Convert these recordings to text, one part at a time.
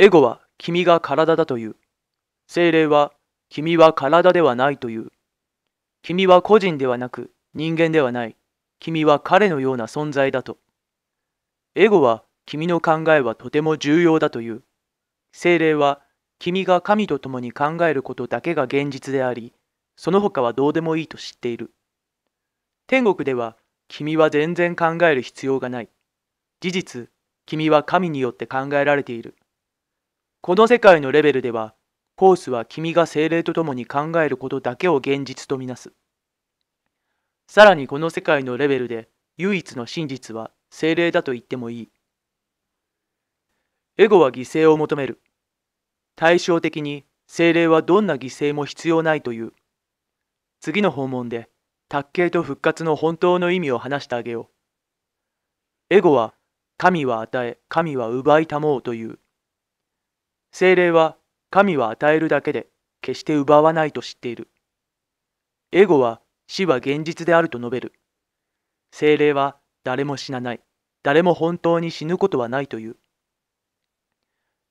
エゴは君が体だという。精霊は君は体ではないという。君は個人ではなく人間ではない。君は彼のような存在だと。エゴは君の考えはとても重要だという。精霊は君が神と共に考えることだけが現実であり、その他はどうでもいいと知っている。天国では君は全然考える必要がない。事実、君は神によって考えられている。この世界のレベルでは、コースは君が精霊と共に考えることだけを現実とみなす。さらにこの世界のレベルで、唯一の真実は精霊だと言ってもいい。エゴは犠牲を求める。対照的に精霊はどんな犠牲も必要ないという。次の訪問で、卓形と復活の本当の意味を話してあげよう。エゴは、神は与え、神は奪いたもうという精霊は神は与えるだけで決して奪わないと知っている。エゴは死は現実であると述べる。精霊は誰も死なない。誰も本当に死ぬことはないという。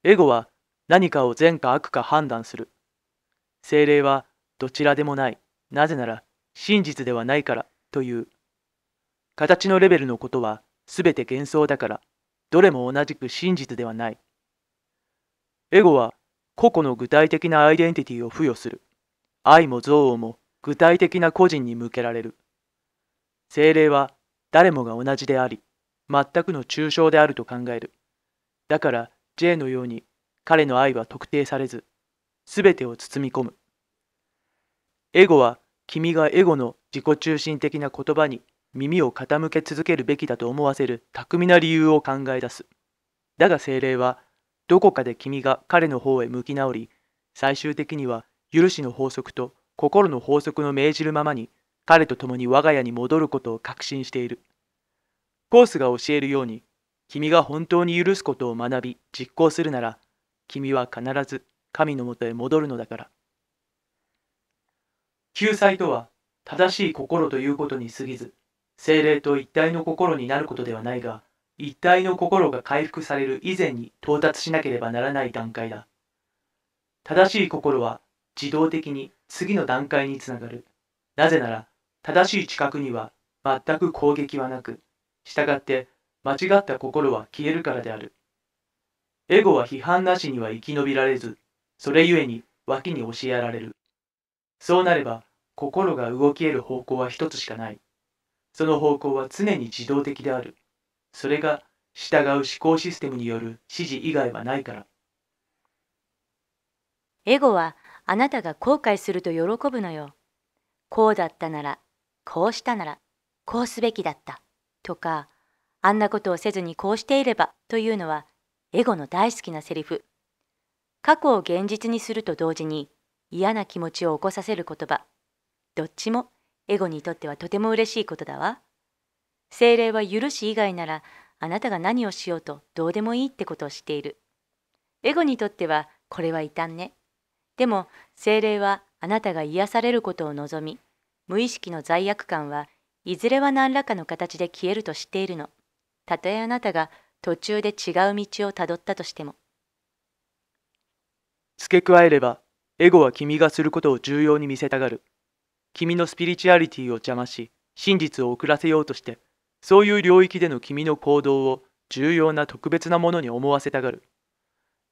エゴは何かを善か悪か判断する。精霊はどちらでもない。なぜなら真実ではないからという。形のレベルのことは全て幻想だから、どれも同じく真実ではない。エゴは個々の具体的なアイデンティティを付与する。愛も憎悪も具体的な個人に向けられる。精霊は誰もが同じであり、全くの抽象であると考える。だから J のように彼の愛は特定されず、すべてを包み込む。エゴは君がエゴの自己中心的な言葉に耳を傾け続けるべきだと思わせる巧みな理由を考え出す。だが精霊はどこかで君が彼の方へ向き直り、最終的には許しの法則と心の法則の命じるままに、彼と共に我が家に戻ることを確信している。コースが教えるように、君が本当に許すことを学び、実行するなら、君は必ず神のもとへ戻るのだから。救済とは、正しい心ということに過ぎず、精霊と一体の心になることではないが、一体の心が回復される以前に到達しなければならない段階だ。正しい心は自動的に次の段階につながる。なぜなら、正しい知覚には全く攻撃はなく、従って間違った心は消えるからである。エゴは批判なしには生き延びられず、それゆえに脇に教えられる。そうなれば、心が動き得る方向は一つしかない。その方向は常に自動的である。それが従う思考システムによる指示以外はないから。エゴはあなたが後悔すると喜ぶのよ。こうだったなら、こうしたなら、こうすべきだったとか、あんなことをせずにこうしていればというのはエゴの大好きなセリフ。過去を現実にすると同時に嫌な気持ちを起こさせる言葉。どっちもエゴにとってはとても嬉しいことだわ。精霊は許し以外ならあなたが何をしようとどうでもいいってことを知っている。エゴにとってはこれは異端ね。でも精霊はあなたが癒されることを望み、無意識の罪悪感はいずれは何らかの形で消えると知っているの。たとえあなたが途中で違う道をたどったとしても。付け加えれば、エゴは君がすることを重要に見せたがる。君のスピリチュアリティを邪魔し、真実を遅らせようとして、そういう領域での君の行動を重要な特別なものに思わせたがる。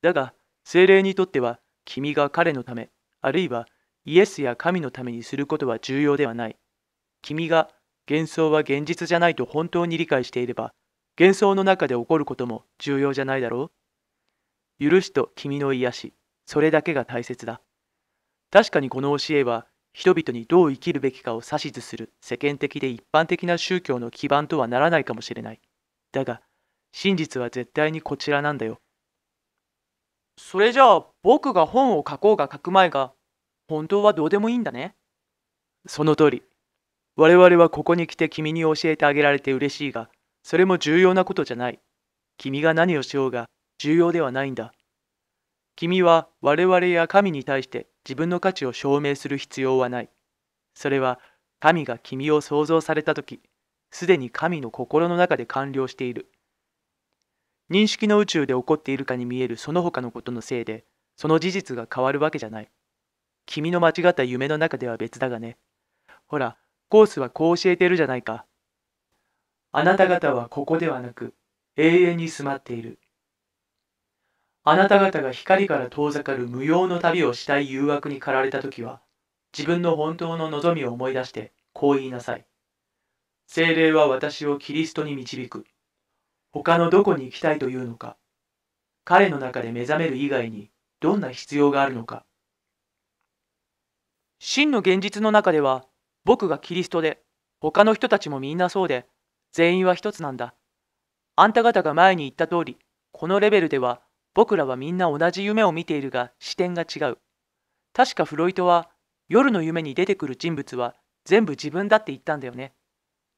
だが、精霊にとっては、君が彼のため、あるいはイエスや神のためにすることは重要ではない。君が幻想は現実じゃないと本当に理解していれば、幻想の中で起こることも重要じゃないだろう許しと君の癒し、それだけが大切だ。確かにこの教えは人々にどう生きるべきかを指図する世間的で一般的な宗教の基盤とはならないかもしれない。だが、真実は絶対にこちらなんだよ。それじゃあ、僕が本を書こうが書く前が、本当はどうでもいいんだね。その通り。我々はここに来て君に教えてあげられて嬉しいが、それも重要なことじゃない。君が何をしようが重要ではないんだ。君は我々や神に対して自分の価値を証明する必要はない。それは神が君を創造された時、すでに神の心の中で完了している。認識の宇宙で起こっているかに見えるその他のことのせいで、その事実が変わるわけじゃない。君の間違った夢の中では別だがね。ほら、コースはこう教えてるじゃないか。あなた方はここではなく、永遠に住まっている。あなた方が光から遠ざかる無用の旅をしたい誘惑に駆られた時は、自分の本当の望みを思い出して、こう言いなさい。精霊は私をキリストに導く。他のどこに行きたいというのか。彼の中で目覚める以外に、どんな必要があるのか。真の現実の中では、僕がキリストで、他の人たちもみんなそうで、全員は一つなんだ。あんた方が前に言った通り、このレベルでは、僕らはみんな同じ夢を見ているが視点が違う。確かフロイトは夜の夢に出てくる人物は全部自分だって言ったんだよね。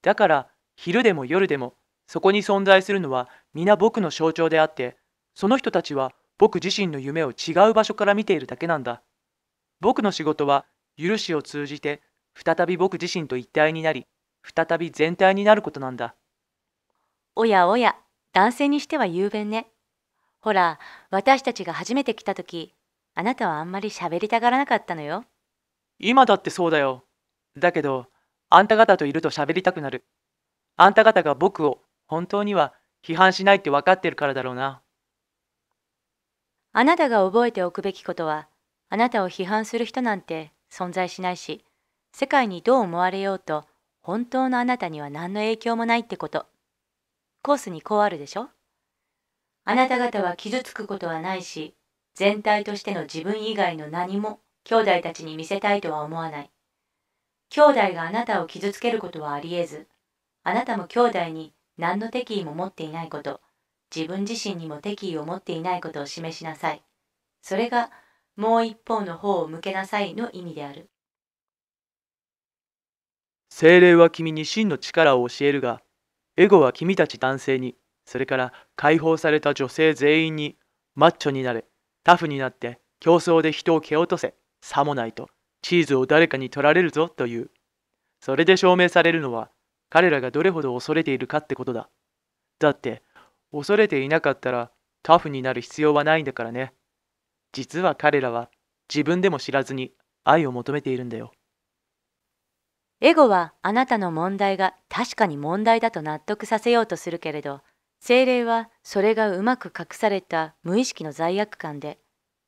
だから昼でも夜でもそこに存在するのは皆僕の象徴であってその人たちは僕自身の夢を違う場所から見ているだけなんだ。僕の仕事は許しを通じて再び僕自身と一体になり再び全体になることなんだ。おやおや男性にしては雄弁ね。ほら、私たちが初めて来た時、あなたはあんまり喋りたがらなかったのよ。今だってそうだよ。だけど、あんた方といると喋りたくなる。あんた方が僕を本当には批判しないって分かってるからだろうな。あなたが覚えておくべきことは、あなたを批判する人なんて存在しないし、世界にどう思われようと、本当のあなたには何の影響もないってこと。コースにこうあるでしょあなた方は傷つくことはないし、全体としての自分以外の何も兄弟たちに見せたいとは思わない。兄弟があなたを傷つけることはあり得ず、あなたも兄弟に何の敵意も持っていないこと、自分自身にも敵意を持っていないことを示しなさい。それが、もう一方の方を向けなさいの意味である。精霊は君に真の力を教えるが、エゴは君たち男性にそれから解放された女性全員にマッチョになれ、タフになって競争で人を蹴落とせ、さもないとチーズを誰かに取られるぞという。それで証明されるのは彼らがどれほど恐れているかってことだ。だって恐れていなかったらタフになる必要はないんだからね。実は彼らは自分でも知らずに愛を求めているんだよ。エゴはあなたの問題が確かに問題だと納得させようとするけれど、精霊はそれがうまく隠された無意識の罪悪感で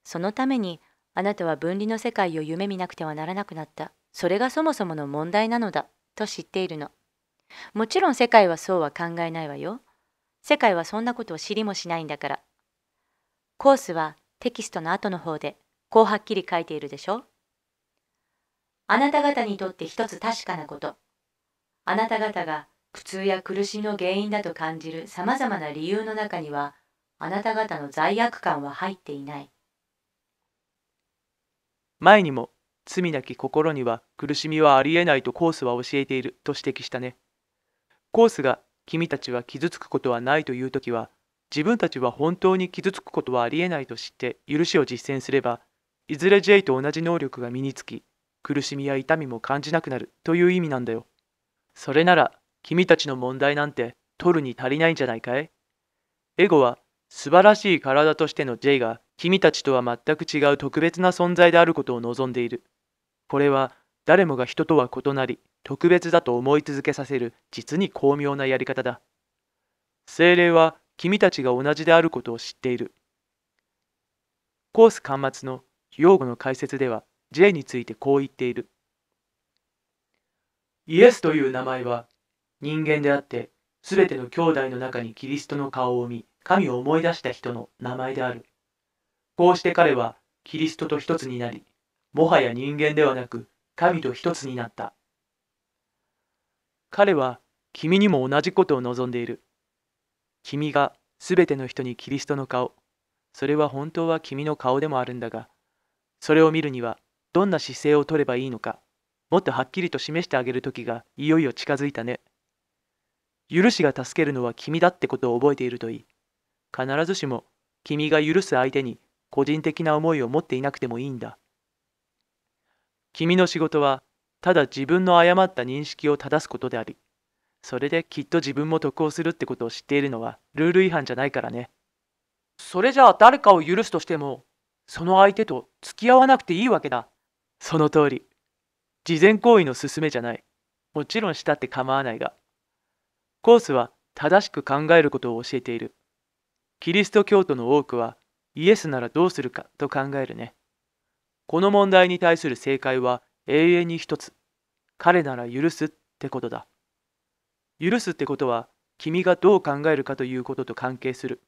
そのためにあなたは分離の世界を夢見なくてはならなくなったそれがそもそもの問題なのだと知っているのもちろん世界はそうは考えないわよ世界はそんなことを知りもしないんだからコースはテキストの後の方でこうはっきり書いているでしょあなた方にとって一つ確かなことあなた方が苦痛や苦しみの原因だと感じる様々な理由の中には、あなた方の罪悪感は入っていない。前にも、罪なき心には苦しみはありえないとコースは教えていると指摘したね。コースが君たちは傷つくことはないという時は、自分たちは本当に傷つくことはありえないと知って許しを実践すれば、いずれ J と同じ能力が身につき、苦しみや痛みも感じなくなるという意味なんだよ。それなら君たちの問題なんて取るに足りないんじゃないかいエゴは素晴らしい体としての J が君たちとは全く違う特別な存在であることを望んでいる。これは誰もが人とは異なり特別だと思い続けさせる実に巧妙なやり方だ。精霊は君たちが同じであることを知っている。コース端末の用語の解説では J についてこう言っている。イエスという名前は人間であって、すべての兄弟の中にキリストの顔を見、神を思い出した人の名前である。こうして彼は、キリストと一つになり、もはや人間ではなく、神と一つになった。彼は、君にも同じことを望んでいる。君が、すべての人にキリストの顔、それは本当は君の顔でもあるんだが、それを見るには、どんな姿勢をとればいいのか、もっとはっきりと示してあげる時がいよいよ近づいたね。許しが助けるのは君だってことを覚えているといい。必ずしも君が許す相手に個人的な思いを持っていなくてもいいんだ。君の仕事はただ自分の誤った認識を正すことであり、それできっと自分も得をするってことを知っているのはルール違反じゃないからね。それじゃあ誰かを許すとしても、その相手と付き合わなくていいわけだ。その通り。事前行為の勧めじゃない。もちろんしたって構わないが、コースは正しく考えることを教えている。キリスト教徒の多くはイエスならどうするかと考えるね。この問題に対する正解は永遠に一つ。彼なら許すってことだ。許すってことは君がどう考えるかということと関係する。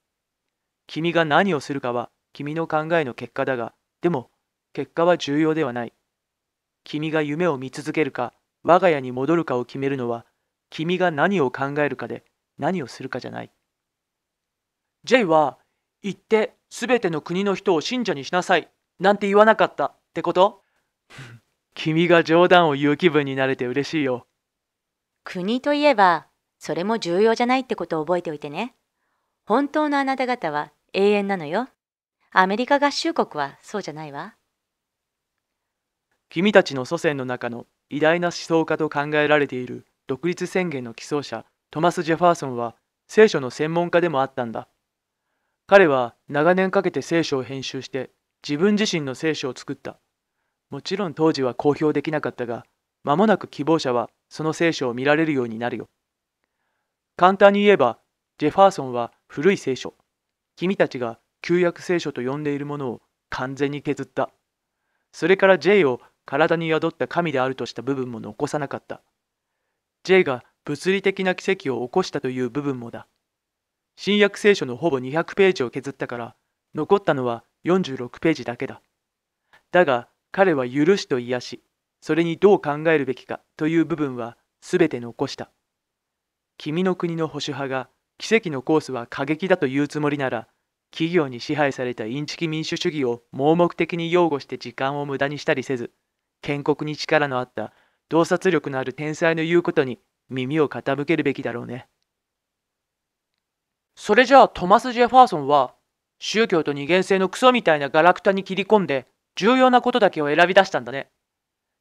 君が何をするかは君の考えの結果だが、でも結果は重要ではない。君が夢を見続けるか、我が家に戻るかを決めるのは君が何を考えるかで何をするかじゃない。J は行って全ての国の人を信者にしなさいなんて言わなかったってこと 君が冗談を言う気分になれて嬉しいよ。国といえばそれも重要じゃないってことを覚えておいてね。本当のあなた方は永遠なのよ。アメリカ合衆国はそうじゃないわ。君たちの祖先の中の偉大な思想家と考えられている独立宣言の起草者トマス・ジェファーソンは聖書の専門家でもあったんだ彼は長年かけて聖書を編集して自分自身の聖書を作ったもちろん当時は公表できなかったが間もなく希望者はその聖書を見られるようになるよ簡単に言えばジェファーソンは古い聖書君たちが旧約聖書と呼んでいるものを完全に削ったそれから J を体に宿った神であるとした部分も残さなかった J が物理的な奇跡を起こしたという部分もだ。新約聖書のほぼ200ページを削ったから、残ったのは46ページだけだ。だが、彼は許しと癒し、それにどう考えるべきかという部分は全て残した。君の国の保守派が奇跡のコースは過激だと言うつもりなら、企業に支配されたインチキ民主主義を盲目的に擁護して時間を無駄にしたりせず、建国に力のあった洞察力のある天才の言うことに耳を傾けるべきだろうね。それじゃあトマス・ジェファーソンは宗教と二元性のクソみたいなガラクタに切り込んで重要なことだけを選び出したんだね。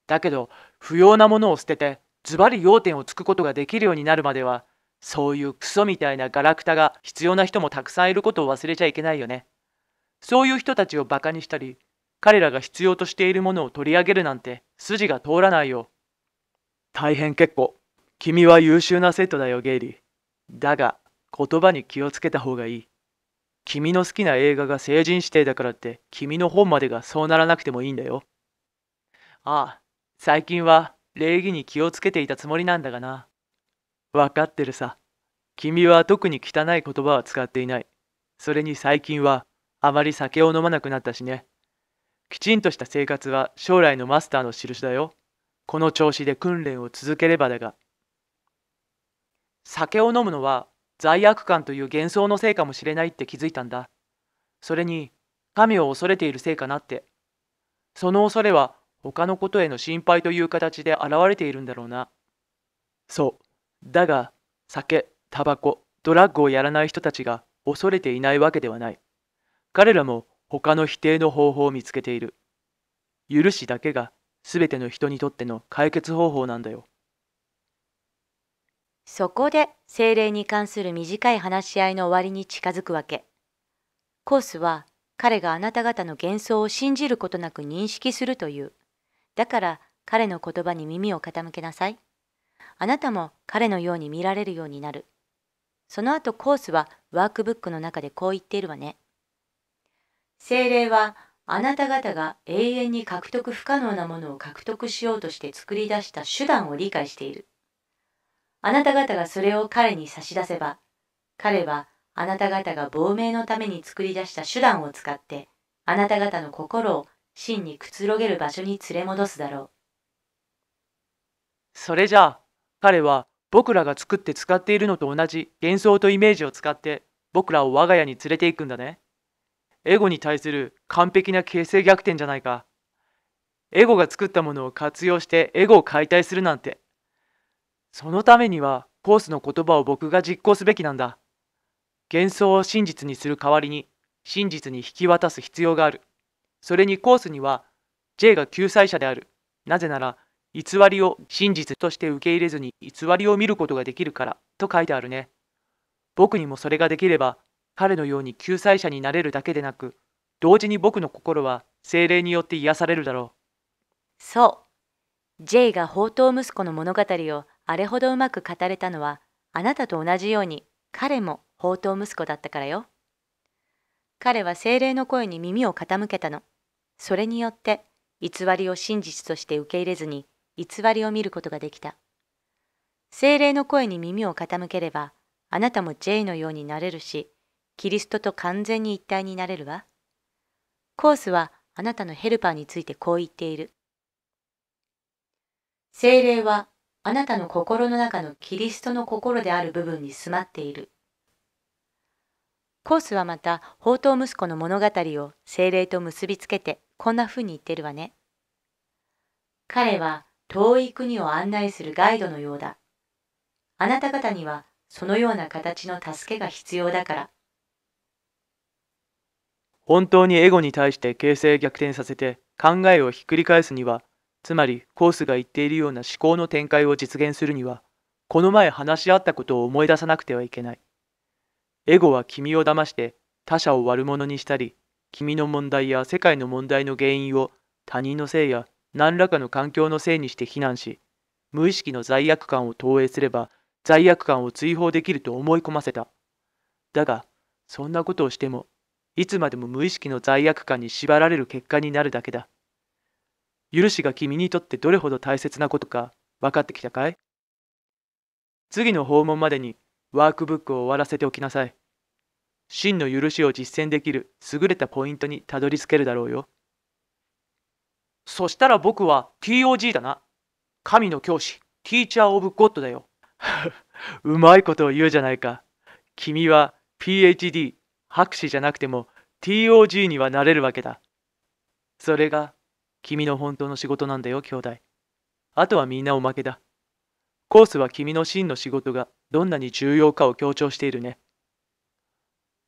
だけど不要なものを捨ててズバリ要点をつくことができるようになるまではそういうクソみたいなガラクタが必要な人もたくさんいることを忘れちゃいけないよね。そういう人たちをバカにしたり彼らが必要としているものを取り上げるなんて筋が通らないよ。大変結構。君は優秀な生徒だよ、ゲイリー。だが、言葉に気をつけた方がいい。君の好きな映画が成人指定だからって、君の本までがそうならなくてもいいんだよ。ああ、最近は礼儀に気をつけていたつもりなんだがな。わかってるさ。君は特に汚い言葉は使っていない。それに最近はあまり酒を飲まなくなったしね。きちんとした生活は将来のマスターの印だよ。この調子で訓練を続ければだが酒を飲むのは罪悪感という幻想のせいかもしれないって気づいたんだそれに神を恐れているせいかなってその恐れは他のことへの心配という形で現れているんだろうなそうだが酒タバコドラッグをやらない人たちが恐れていないわけではない彼らも他の否定の方法を見つけている許しだけが全ての人にとっての解決方法なんだよ。そこで精霊に関する短い話し合いの終わりに近づくわけ。コースは彼があなた方の幻想を信じることなく認識するという。だから彼の言葉に耳を傾けなさい。あなたも彼のように見られるようになる。その後コースはワークブックの中でこう言っているわね。精霊はあなた方が永遠に獲得不可能なものを獲得しようとして作り出した手段を理解している。あなた方がそれを彼に差し出せば、彼はあなた方が亡命のために作り出した手段を使って、あなた方の心を真にくつろげる場所に連れ戻すだろう。それじゃあ、彼は僕らが作って使っているのと同じ幻想とイメージを使って、僕らを我が家に連れて行くんだね。エゴに対する完璧な形勢逆転じゃないか。エゴが作ったものを活用してエゴを解体するなんて。そのためにはコースの言葉を僕が実行すべきなんだ。幻想を真実にする代わりに真実に引き渡す必要がある。それにコースには J が救済者である。なぜなら偽りを真実として受け入れずに偽りを見ることができるからと書いてあるね。僕にもそれができれば彼のように救済者になれるだけでなく、同時に僕の心は精霊によって癒されるだろう。そう。J が宝刀息子の物語をあれほどうまく語れたのは、あなたと同じように彼も宝刀息子だったからよ。彼は精霊の声に耳を傾けたの。それによって偽りを真実として受け入れずに偽りを見ることができた。精霊の声に耳を傾ければ、あなたも J のようになれるし、キリストと完全に一体になれるわ。コースはあなたのヘルパーについてこう言っている。精霊はあなたの心の中のキリストの心である部分に住まっている。コースはまた、宝刀息子の物語を精霊と結びつけて、こんな風に言ってるわね。彼は遠い国を案内するガイドのようだ。あなた方にはそのような形の助けが必要だから。本当にエゴに対して形勢逆転させて考えをひっくり返すには、つまりコースが言っているような思考の展開を実現するには、この前話し合ったことを思い出さなくてはいけない。エゴは君を騙して他者を悪者にしたり、君の問題や世界の問題の原因を他人のせいや何らかの環境のせいにして非難し、無意識の罪悪感を投影すれば罪悪感を追放できると思い込ませた。だが、そんなことをしてもいつまでも無意識の罪悪感に縛られる結果になるだけだ。許しが君にとってどれほど大切なことか分かってきたかい次の訪問までにワークブックを終わらせておきなさい。真の許しを実践できる優れたポイントにたどり着けるだろうよ。そしたら僕は TOG だな。神の教師、ティーチャーオブゴッドだよ。うまいことを言うじゃないか。君は PhD 博士じゃなくても TOG にはなれるわけだ。それが君の本当の仕事なんだよ、兄弟。あとはみんなおまけだ。コースは君の真の仕事がどんなに重要かを強調しているね。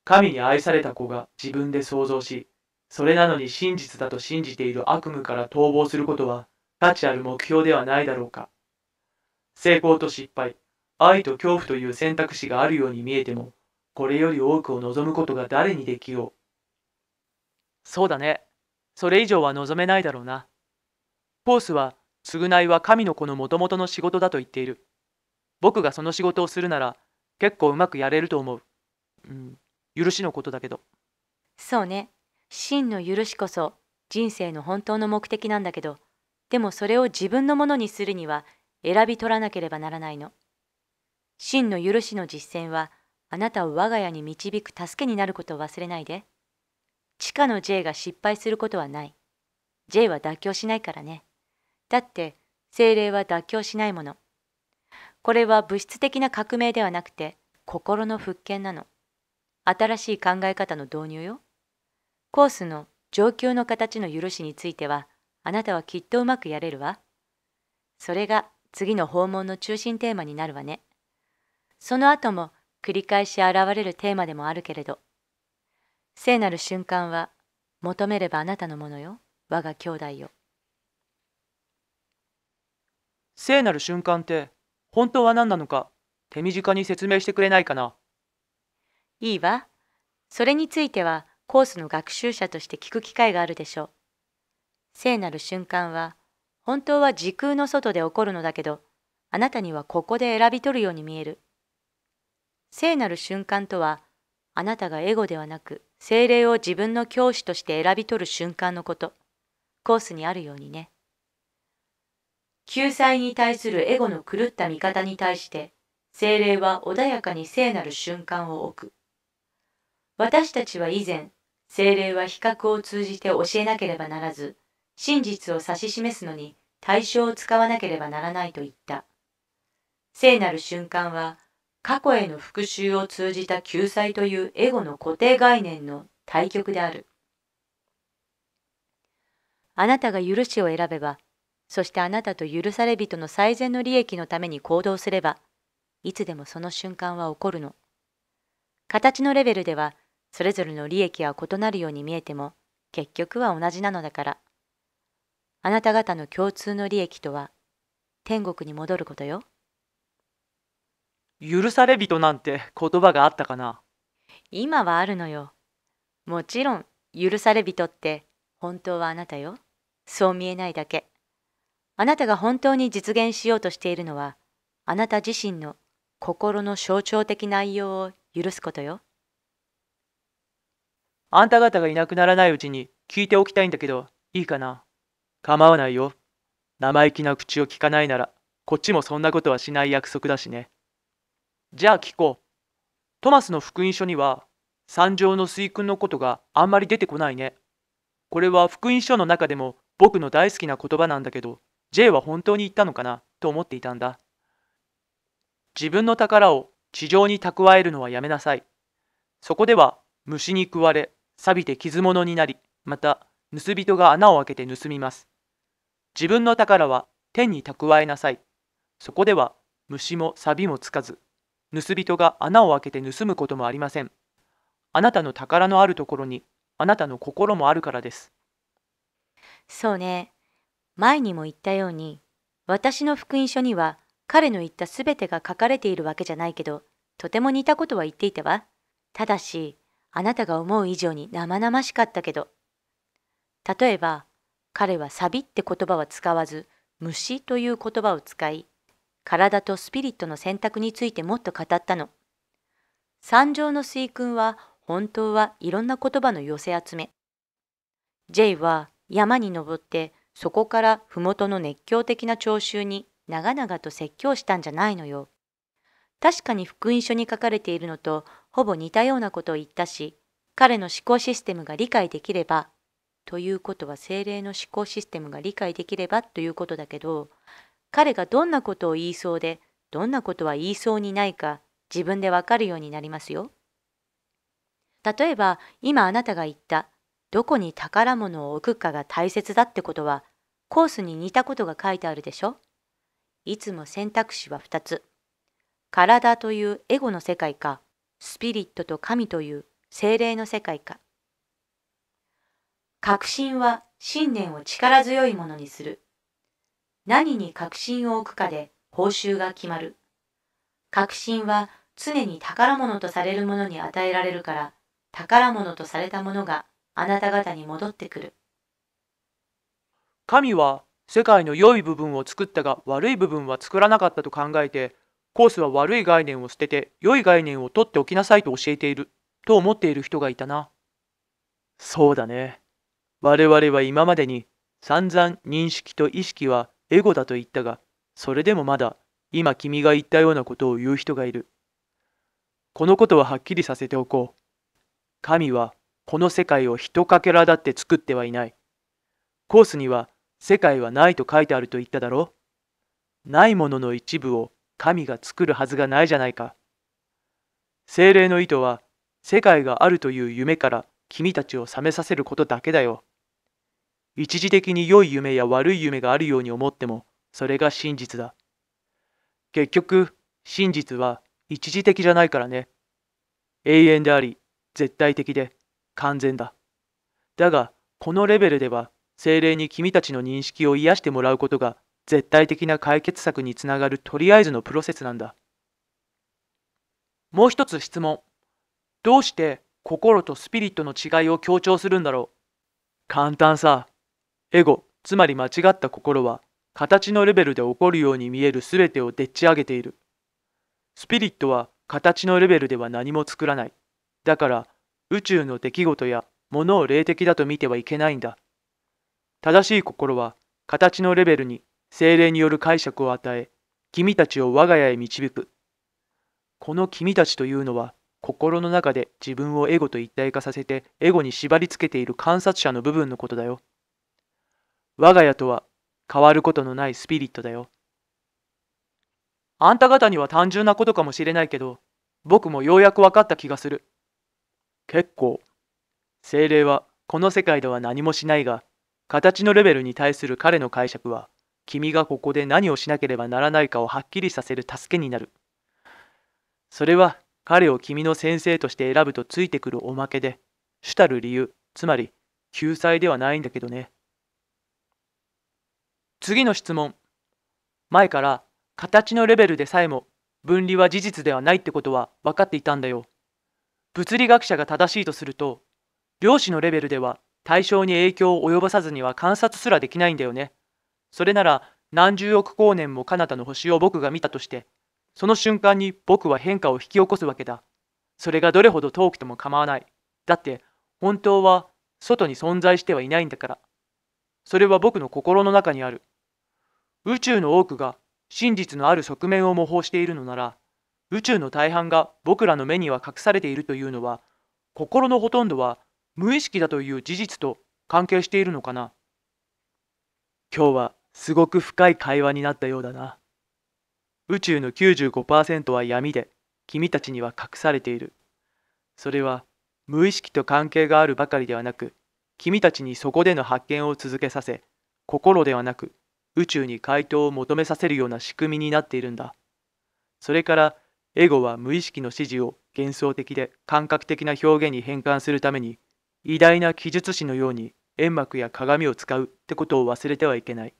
神に愛された子が自分で想像し、それなのに真実だと信じている悪夢から逃亡することは、価値ある目標ではないだろうか。成功と失敗、愛と恐怖という選択肢があるように見えても、これより多くを望むことが誰にできよう。そうだね。それ以上は望めないだろうな。ポースは、償いは神の子のもともとの仕事だと言っている。僕がその仕事をするなら、結構うまくやれると思う。うん、許しのことだけど。そうね。真の許しこそ、人生の本当の目的なんだけど、でもそれを自分のものにするには、選び取らなければならないの。真の許しの実践は、あなたを我が家に導く助けになることを忘れないで。地下の J が失敗することはない。J は妥協しないからね。だって、精霊は妥協しないもの。これは物質的な革命ではなくて、心の復権なの。新しい考え方の導入よ。コースの上級の形の許しについては、あなたはきっとうまくやれるわ。それが次の訪問の中心テーマになるわね。その後も繰り返し現れるテーマでもあるけれど聖なる瞬間は求めればあなたのものよ我が兄弟よ聖なる瞬間って本当は何なのか手短に説明してくれないかないいわそれについてはコースの学習者として聞く機会があるでしょう聖なる瞬間は本当は時空の外で起こるのだけどあなたにはここで選び取るように見える聖なる瞬間とは、あなたがエゴではなく、精霊を自分の教師として選び取る瞬間のこと。コースにあるようにね。救済に対するエゴの狂った見方に対して、精霊は穏やかに聖なる瞬間を置く。私たちは以前、精霊は比較を通じて教えなければならず、真実を指し示すのに対象を使わなければならないと言った。聖なる瞬間は、過去への復讐を通じた救済というエゴの固定概念の対極である。あなたが許しを選べば、そしてあなたと許され人の最善の利益のために行動すれば、いつでもその瞬間は起こるの。形のレベルでは、それぞれの利益は異なるように見えても、結局は同じなのだから。あなた方の共通の利益とは、天国に戻ることよ。許され人なんて言葉があったかな今はあるのよもちろん許され人って本当はあなたよそう見えないだけあなたが本当に実現しようとしているのはあなた自身の心の象徴的内容を許すことよあんた方がいなくならないうちに聞いておきたいんだけどいいかな構わないよ生意気な口を聞かないならこっちもそんなことはしない約束だしねじゃあ聞こう。トマスの福音書には、三条の水訓のことがあんまり出てこないね。これは福音書の中でも僕の大好きな言葉なんだけど、J は本当に言ったのかなと思っていたんだ。自分の宝を地上に蓄えるのはやめなさい。そこでは虫に食われ、錆びて傷物になり、また盗人が穴を開けて盗みます。自分の宝は天に蓄えなさい。そこでは虫も錆もつかず、盗人が穴を開けて盗むこともありません。あなたの宝のあるところに、あなたの心もあるからです。そうね。前にも言ったように、私の福音書には彼の言ったすべてが書かれているわけじゃないけど、とても似たことは言っていたわ。ただし、あなたが思う以上に生々しかったけど。例えば、彼はサビって言葉は使わず、虫という言葉を使い、体とスピリットの選択についてもっと語ったの。三条の水訓は本当はいろんな言葉の寄せ集め。J は山に登ってそこから麓の熱狂的な聴衆に長々と説教したんじゃないのよ。確かに福音書に書かれているのとほぼ似たようなことを言ったし、彼の思考システムが理解できれば、ということは精霊の思考システムが理解できればということだけど、彼がどんなことを言いそうでどんなことは言いそうにないか自分でわかるようになりますよ。例えば今あなたが言ったどこに宝物を置くかが大切だってことはコースに似たことが書いてあるでしょいつも選択肢は2つ。体というエゴの世界かスピリットと神という精霊の世界か。確信は信念を力強いものにする。何に確信を置くかで報酬が決まる。確信は常に宝物とされるものに与えられるから、宝物とされたものがあなた方に戻ってくる。神は世界の良い部分を作ったが悪い部分は作らなかったと考えて、コースは悪い概念を捨てて良い概念を取っておきなさいと教えていると思っている人がいたな。そうだね。我々は今までに散々認識と意識はエゴだと言ったが、それでもまだ、今君が言ったようなことを言う人がいる。このことははっきりさせておこう。神は、この世界を一かけらだって作ってはいない。コースには、世界はないと書いてあると言っただろう。ないものの一部を神が作るはずがないじゃないか。精霊の意図は、世界があるという夢から君たちを覚めさせることだけだよ。一時的に良い夢や悪い夢があるように思っても、それが真実だ。結局、真実は一時的じゃないからね。永遠であり、絶対的で、完全だ。だが、このレベルでは、精霊に君たちの認識を癒してもらうことが、絶対的な解決策につながるとりあえずのプロセスなんだ。もう一つ質問。どうして心とスピリットの違いを強調するんだろう簡単さ。エゴ、つまり間違った心は、形のレベルで起こるように見える全てをでっち上げている。スピリットは形のレベルでは何も作らない。だから、宇宙の出来事や物を霊的だと見てはいけないんだ。正しい心は、形のレベルに精霊による解釈を与え、君たちを我が家へ導く。この君たちというのは、心の中で自分をエゴと一体化させてエゴに縛りつけている観察者の部分のことだよ。我が家とは変わることのないスピリットだよ。あんた方には単純なことかもしれないけど、僕もようやく分かった気がする。結構、精霊はこの世界では何もしないが、形のレベルに対する彼の解釈は、君がここで何をしなければならないかをはっきりさせる助けになる。それは彼を君の先生として選ぶとついてくるおまけで、主たる理由、つまり救済ではないんだけどね。次の質問。前から形のレベルでさえも分離は事実ではないってことは分かっていたんだよ。物理学者が正しいとすると、量子のレベルでは対象に影響を及ぼさずには観察すらできないんだよね。それなら何十億光年も彼方の星を僕が見たとして、その瞬間に僕は変化を引き起こすわけだ。それがどれほど遠くても構わない。だって本当は外に存在してはいないんだから。それは僕の心の中にある。宇宙の多くが真実のある側面を模倣しているのなら宇宙の大半が僕らの目には隠されているというのは心のほとんどは無意識だという事実と関係しているのかな今日はすごく深い会話になったようだな宇宙の95%は闇で君たちには隠されているそれは無意識と関係があるばかりではなく君たちにそこでの発見を続けさせ心ではなく宇宙に回答を求めさせるような仕組みになっているんだ。それからエゴは無意識の指示を幻想的で感覚的な表現に変換するために偉大な記述師のように煙幕や鏡を使うってことを忘れてはいけない。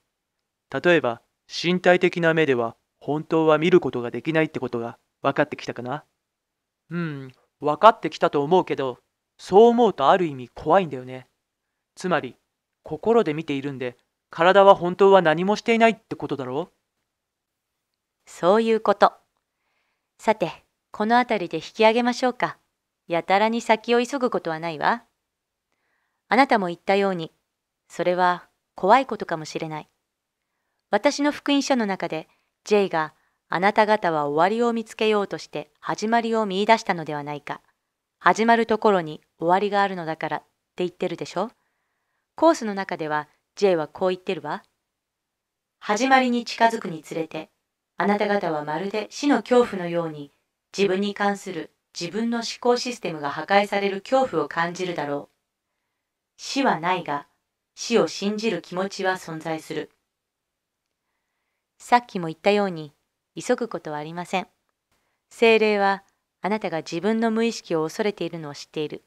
例えば身体的な目では本当は見ることができないってことが分かってきたかなうん、分かってきたと思うけど、そう思うとある意味怖いんだよね。つまり、心で見ているんで体は本当は何もしていないってことだろうそういうこと。さて、この辺りで引き上げましょうか。やたらに先を急ぐことはないわ。あなたも言ったように、それは怖いことかもしれない。私の福音書の中で、J があなた方は終わりを見つけようとして始まりを見いだしたのではないか。始まるところに終わりがあるのだからって言ってるでしょ。コースの中では J はこう言ってるわ。始まりに近づくにつれて、あなた方はまるで死の恐怖のように、自分に関する自分の思考システムが破壊される恐怖を感じるだろう。死はないが、死を信じる気持ちは存在する。さっきも言ったように、急ぐことはありません。精霊は、あなたが自分の無意識を恐れているのを知っている。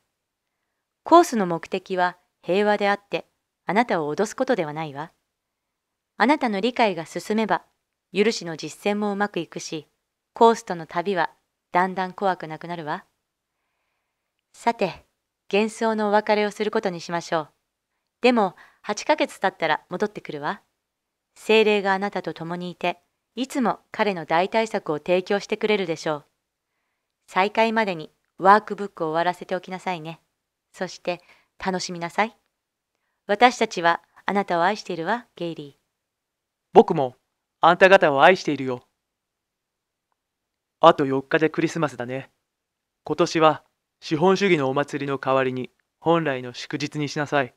コースの目的は平和であって、あなたを脅すことではないわ。あなたの理解が進めば、許しの実践もうまくいくし、コースとの旅はだんだん怖くなくなるわ。さて、幻想のお別れをすることにしましょう。でも、8ヶ月経ったら戻ってくるわ。精霊があなたと共にいて、いつも彼の代替策を提供してくれるでしょう。再会までにワークブックを終わらせておきなさいね。そして、楽しみなさい。私たちはあなたを愛しているわ、ゲイリー。僕もあんた方を愛しているよ。あと4日でクリスマスだね。今年は資本主義のお祭りの代わりに本来の祝日にしなさい。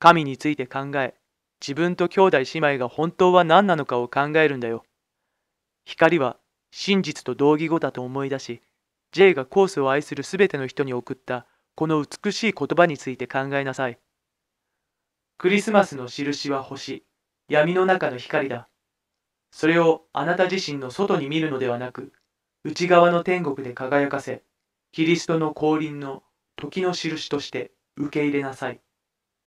神について考え、自分と兄弟姉妹が本当は何なのかを考えるんだよ。光は真実と同義語だと思い出し、J がコースを愛するすべての人に送ったこの美しい言葉について考えなさい。クリスマスの印は星、闇の中の光だ。それをあなた自身の外に見るのではなく、内側の天国で輝かせ、キリストの降臨の時の印として受け入れなさい。